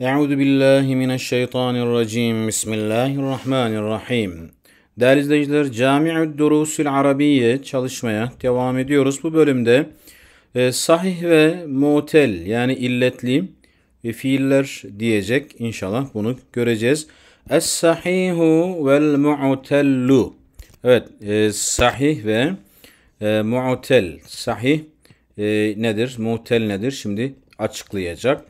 Euzu billahi mineşşeytanirracim. Bismillahirrahmanirrahim. Değerli izleyiciler, Cami'ü Durusul Arabiye çalışmaya devam ediyoruz. Bu bölümde e, sahih ve mutel yani illetli e, fiiller diyecek. İnşallah bunu göreceğiz. Es-sahihu vel mu'tellu. Evet, e, sahih ve e, mu'tel. Sahih e, nedir? Mu'tel nedir? Şimdi açıklayacak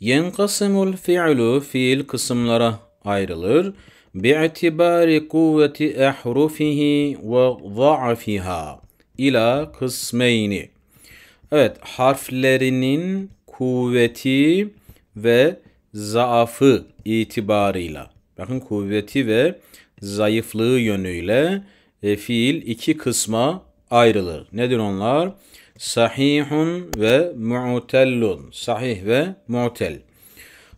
yenkasimul fi'lu fiil kısımlara ayrılır. Bi'tibari kuvveti ehrufihi ve za'fiha ila kısmeyni. Evet harflerinin kuvveti ve zaafı itibarıyla. Bakın kuvveti ve zayıflığı yönüyle e, fiil iki kısma ayrılır. Nedir onlar? sahihun ve mu'tellun. Sahih ve mu'tel.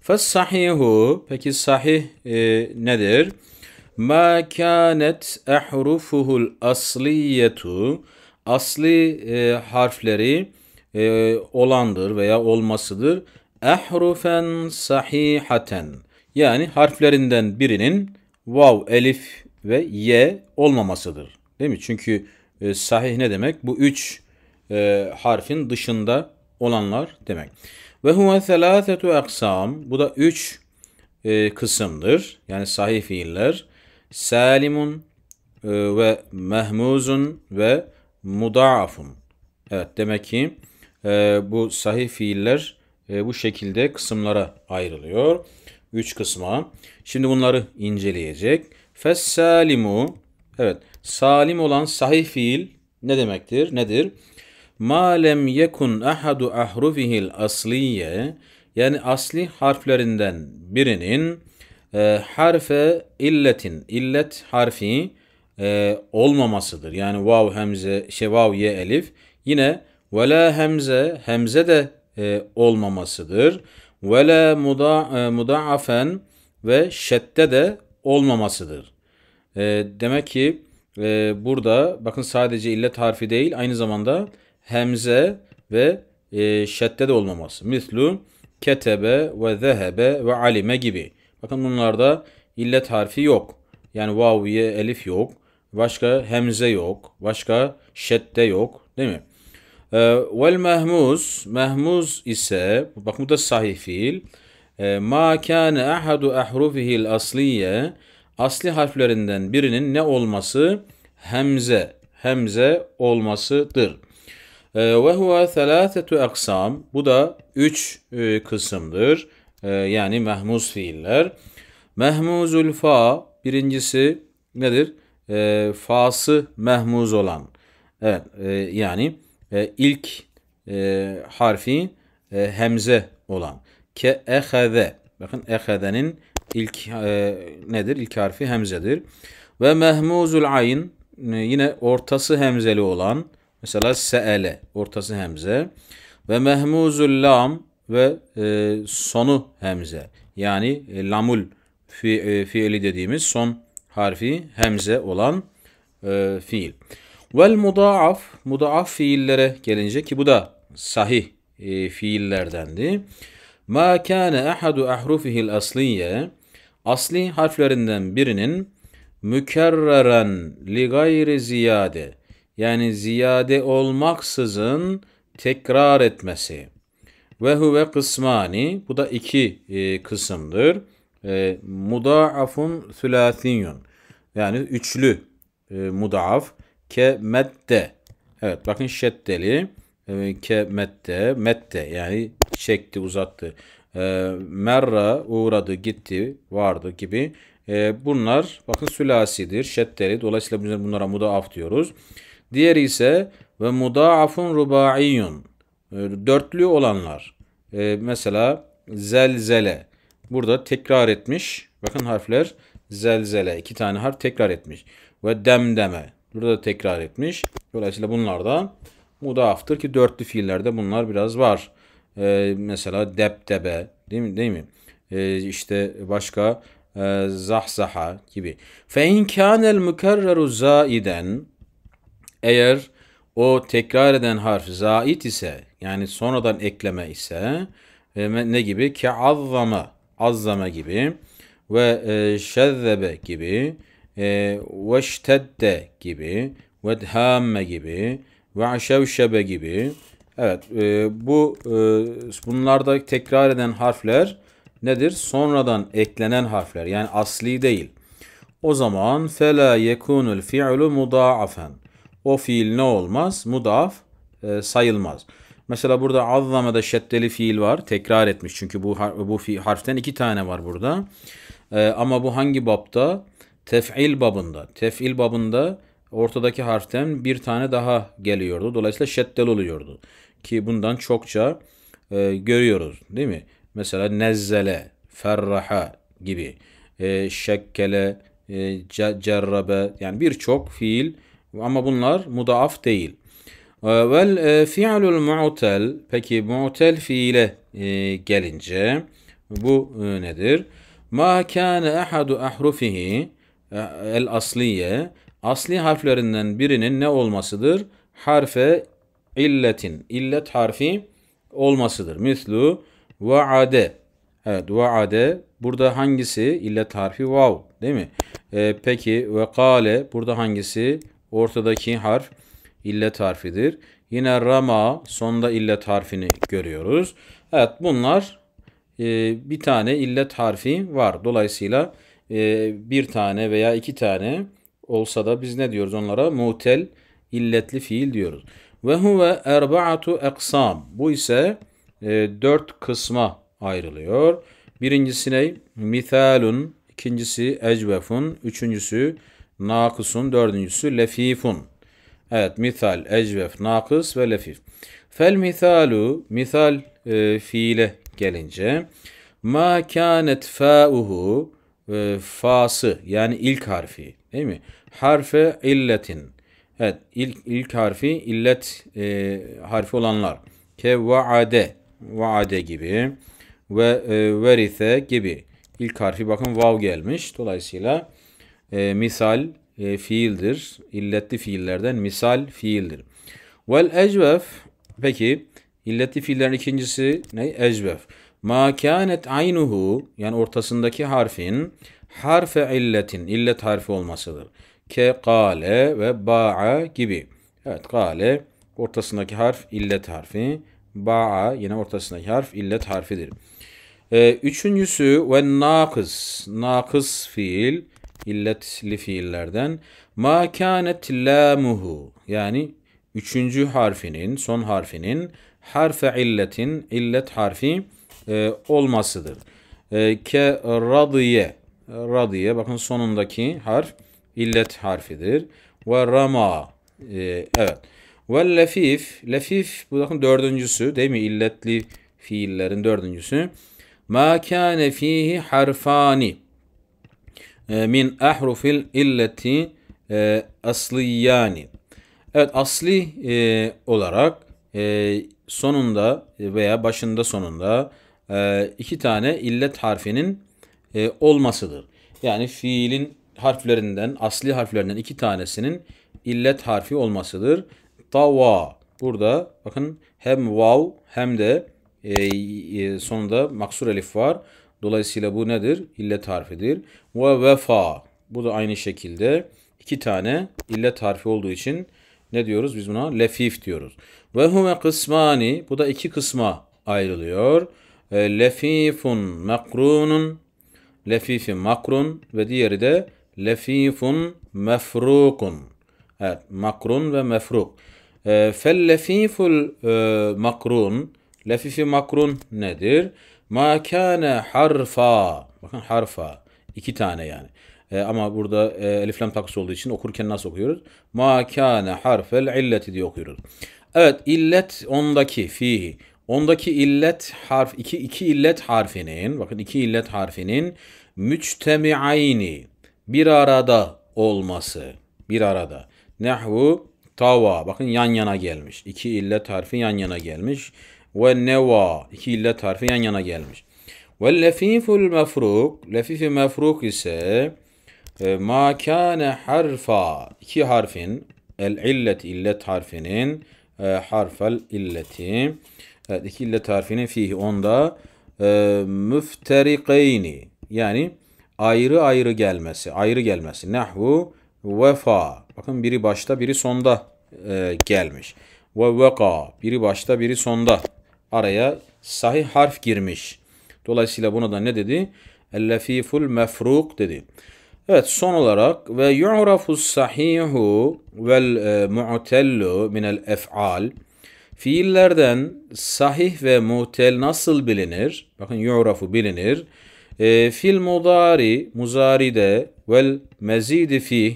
Fessahihu peki sahih e, nedir? Ma kânet ehrufuhul asliyetu asli e, harfleri e, olandır veya olmasıdır. Ehrufen sahihaten yani harflerinden birinin vav, elif ve ye olmamasıdır. Değil mi? Çünkü e, sahih ne demek? Bu üç e, harfin dışında olanlar demek. Ve huve selâsetu aksam. Bu da üç e, kısımdır. Yani sahih fiiller. Salimun e, ve mehmuzun ve mudaafun. Evet demek ki e, bu sahih fiiller e, bu şekilde kısımlara ayrılıyor. Üç kısma. Şimdi bunları inceleyecek. Fessalimu. Evet. Salim olan sahih fiil ne demektir? Nedir? ma lem yekun ahadu ahrufihil asliye yani asli harflerinden birinin e, harfe illetin illet harfi e, olmamasıdır. Yani vav hemze şey vav ye elif yine ve la hemze hemze de e, olmamasıdır. Ve la muda, e, mudaafen ve şette de olmamasıdır. E, demek ki e, burada bakın sadece illet harfi değil aynı zamanda hemze ve e, şedde de olmaması. Mislu ketebe ve zehebe ve alime gibi. Bakın bunlarda illet harfi yok. Yani vavye elif yok. Başka hemze yok. Başka şedde yok. Değil mi? E, vel mehmuz. Mehmuz ise bakın bu da sahih fiil. E, ma kâne ahadu ahrufihil asliye. Asli harflerinden birinin ne olması? Hemze. Hemze olmasıdır. Ee, ve huve thelâtetu aksam. Bu da üç e, kısımdır. E, yani mehmuz fiiller. Mehmuzul fa birincisi nedir? E, fası mehmuz olan. Evet e, yani e, ilk e, harfi e, hemze olan. Ke eheze. Bakın ehezenin ilk e, nedir? İlk harfi hemzedir. Ve mehmuzul ayn e, yine ortası hemzeli olan Mesela se'ele ortası hemze ve mehmuzul lam ve e, sonu hemze. Yani e, lamul fi, e, fiili dediğimiz son harfi hemze olan e, fiil. Vel mudaaf, mudaaf fiillere gelince ki bu da sahih e, fiillerdendi. Ma kana ahadu ahrufihil asliye asli harflerinden birinin mükerreren li gayri ziyade yani ziyade olmaksızın tekrar etmesi. Ve huve kısmani bu da iki e, kısımdır. E, mudaafun sülâsiyyun yani üçlü e, mudaaf ke medde. Evet bakın şeddeli e, ke medde medde yani çekti uzattı. E, merra uğradı gitti vardı gibi. E, bunlar bakın sülasidir şeddeli dolayısıyla bunlara mudaf diyoruz. Diğeri ise ve mudaafun rubaiyun. Ee, dörtlü olanlar. Ee, mesela zelzele. Burada tekrar etmiş. Bakın harfler zelzele. iki tane harf tekrar etmiş. Ve demdeme. Burada tekrar etmiş. Dolayısıyla bunlar da mudaftır ki dörtlü fiillerde bunlar biraz var. Ee, mesela deptebe değil mi? Değil mi? Ee, işte başka e, zahzaha gibi. Fe in kanel mukarraru eğer o tekrar eden harf zait ise yani sonradan ekleme ise e, ne gibi? ki azzama, azzama gibi ve e, şezzebe gibi e, ve ştedde gibi ve dhamme gibi ve aşevşebe gibi Evet e, bu e, bunlarda tekrar eden harfler nedir? Sonradan eklenen harfler yani asli değil. O zaman fela yekunul fi'lu mudaafen o fiil ne olmaz? Mudaf e, sayılmaz. Mesela burada azzamada şeddeli fiil var. Tekrar etmiş. Çünkü bu bu harften iki tane var burada. E, ama bu hangi babda? Tef'il babında. Tef'il babında ortadaki harften bir tane daha geliyordu. Dolayısıyla şeddel oluyordu. Ki bundan çokça e, görüyoruz değil mi? Mesela nezzele, ferraha gibi, e, şekkele, e, cerrabe yani birçok fiil ama bunlar mudaaf değil. Ee, vel e, fi'lul mu'tel peki mu'tel fiile e, gelince bu e, nedir? Ma kana ahadu ahrufihi el asliye asli harflerinden birinin ne olmasıdır? Harfe illetin. illet harfi olmasıdır. Mislu vaade. Evet vaade. Burada hangisi? illet harfi vav değil mi? E, peki ve kale. Burada hangisi? Ortadaki harf illet harfidir. Yine rama sonda illet harfini görüyoruz. Evet bunlar e, bir tane illet harfi var. Dolayısıyla e, bir tane veya iki tane olsa da biz ne diyoruz onlara? Mutel illetli fiil diyoruz. Ve huve erba'atu eksam. Bu ise e, dört kısma ayrılıyor. Birincisi ne? Mithalun. ikincisi ecvefun. Üçüncüsü Nakısun dördüncüsü lefifun. Evet misal, ecvef, nakıs ve lefif. Fel misalu misal e, fiile gelince ma kânet fâuhu e, fası yani ilk harfi değil mi? Harfe illetin. Evet ilk, ilk harfi illet e, harfi olanlar. Ke vaade vaade gibi ve e, verithe gibi. İlk harfi bakın vav gelmiş. Dolayısıyla e, misal e, fiildir. İlletli fiillerden misal fiildir. Vel ecvef peki illetli fiillerin ikincisi ne? Ecvef. Ma kânet aynuhu yani ortasındaki harfin harfe illetin illet harfi olmasıdır. Ke kale ve ba'a gibi. Evet kale ortasındaki harf illet harfi. Ba'a yine ortasındaki harf illet harfidir. Ee, üçüncüsü ve nakıs. Nakıs fiil illetli fiillerden ma kânet lamuhu yani üçüncü harfinin son harfinin harfe illetin illet harfi e, olmasıdır. E, ke radiye radiye bakın sonundaki harf illet harfidir. Ve rama e, evet. Ve lefif lefif bu bakın dördüncüsü değil mi illetli fiillerin dördüncüsü. Ma kâne fihi harfani ee, min ahrufil illeti e, asli yani Evet asli e, olarak e, sonunda veya başında sonunda e, iki tane illet harfinin e, olmasıdır. Yani fiilin harflerinden, asli harflerinden iki tanesinin illet harfi olmasıdır. Tava. Burada bakın hem vav hem de e, e sonunda maksur elif var. Dolayısıyla bu nedir? İllet harfidir. Ve vefa. Bu da aynı şekilde iki tane illet harfi olduğu için ne diyoruz? Biz buna lefif diyoruz. Ve hume kısmani. Bu da iki kısma ayrılıyor. E, lefifun makrunun. Lefifi makrun ve diğeri de lefifun mefrukun. Evet, makrun ve mefruk. E, Fellefiful e, makrun. Lefifi makrun nedir? Ma kana harfa. Bakın harfa. iki tane yani. E, ama burada e, elif lam takısı olduğu için okurken nasıl okuyoruz? Ma kana harfel illeti diye okuyoruz. Evet illet ondaki fihi. Ondaki illet harf iki iki illet harfinin bakın iki illet harfinin müctemiayni bir arada olması. Bir arada. Nehvu tava bakın yan yana gelmiş. İki illet harfi yan yana gelmiş ve neva iki illet harfi yan yana gelmiş. Ve lefiful mefruk lefifi mefruk ise e, ma kana harfa iki harfin el illet illet harfinin e, harfel illeti evet, iki illet harfinin fihi onda e, müfterikeyni yani ayrı ayrı gelmesi ayrı gelmesi nahvu vefa bakın biri başta biri sonda e, gelmiş ve veka biri başta biri sonda araya sahih harf girmiş. Dolayısıyla buna da ne dedi? el mefruk dedi. Evet son olarak ve yu'rafu sahihu vel mu'tellu minel ef'al. Fiillerden sahih ve mu'tel nasıl bilinir? Bakın yu'rafu bilinir. E, fil mudari, muzaride vel mezidi fih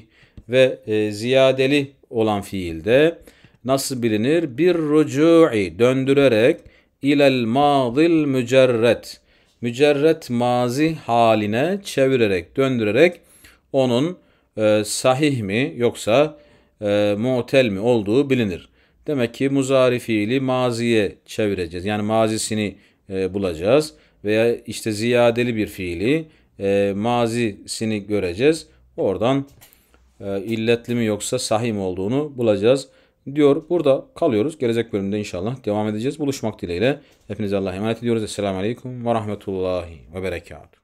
ve e, ziyadeli olan fiilde nasıl bilinir? Bir rucu'i döndürerek ilel mazil mücerret. Mücerret mazi haline çevirerek, döndürerek onun e, sahih mi yoksa e, mu'tel mi olduğu bilinir. Demek ki muzari fiili maziye çevireceğiz. Yani mazisini e, bulacağız veya işte ziyadeli bir fiili e, mazisini göreceğiz. Oradan e, illetli mi yoksa sahih mi olduğunu bulacağız diyor. Burada kalıyoruz. Gelecek bölümde inşallah devam edeceğiz. Buluşmak dileğiyle. Hepinize Allah'a emanet ediyoruz. Esselamu Aleyküm ve Rahmetullahi ve Berekatuhu.